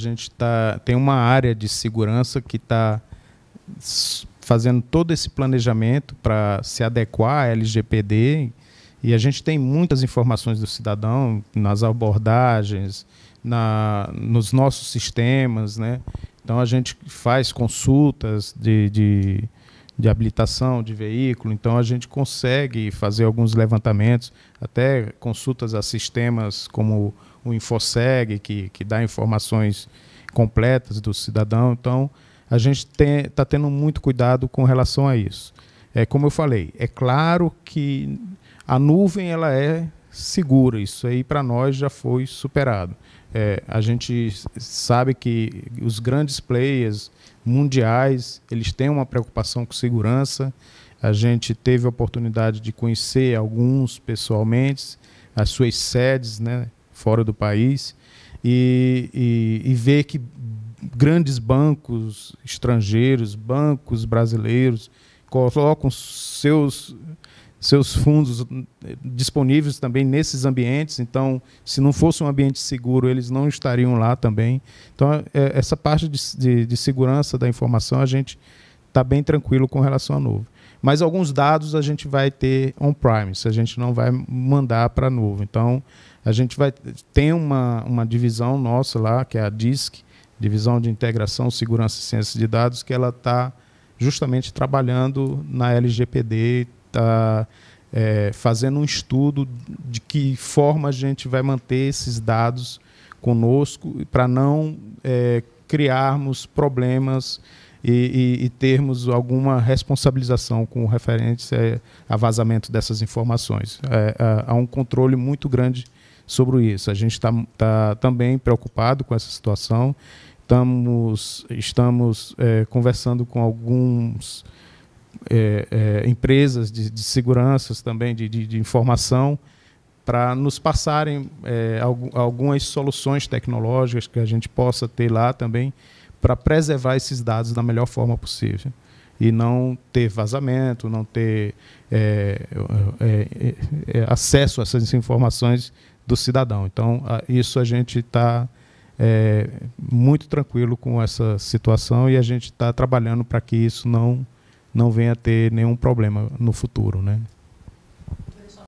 A gente tá, tem uma área de segurança que está fazendo todo esse planejamento para se adequar à LGPD e a gente tem muitas informações do cidadão nas abordagens, na, nos nossos sistemas, né? Então a gente faz consultas de, de, de habilitação de veículo, então a gente consegue fazer alguns levantamentos, até consultas a sistemas como o InfoSeg, que, que dá informações completas do cidadão. Então, a gente está tendo muito cuidado com relação a isso. É, como eu falei, é claro que a nuvem ela é segura, isso aí para nós já foi superado. É, a gente sabe que os grandes players mundiais eles têm uma preocupação com segurança. A gente teve a oportunidade de conhecer alguns pessoalmente, as suas sedes, né? fora do país e, e, e ver que grandes bancos estrangeiros, bancos brasileiros, colocam seus, seus fundos disponíveis também nesses ambientes. Então, se não fosse um ambiente seguro, eles não estariam lá também. Então, é, essa parte de, de, de segurança da informação, a gente está bem tranquilo com relação à novo. Mas alguns dados a gente vai ter on-premise, a gente não vai mandar para a nuvem. Então, a gente vai tem uma, uma divisão nossa lá, que é a DISC, Divisão de Integração, Segurança e Ciência de Dados, que ela está justamente trabalhando na LGPD, está é, fazendo um estudo de que forma a gente vai manter esses dados conosco para não é, criarmos problemas e, e, e termos alguma responsabilização com referente é a vazamento dessas informações. É, é, há um controle muito grande sobre isso. A gente está tá também preocupado com essa situação. Estamos, estamos é, conversando com algumas é, é, empresas de, de seguranças também, de, de, de informação, para nos passarem algumas soluções tecnológicas que a gente possa ter lá também para preservar esses dados da melhor forma possível e não ter vazamento, não ter é, é, é, é acesso a essas informações do cidadão. Então, a, isso a gente está é, muito tranquilo com essa situação e a gente está trabalhando para que isso não, não venha a ter nenhum problema no futuro. Né?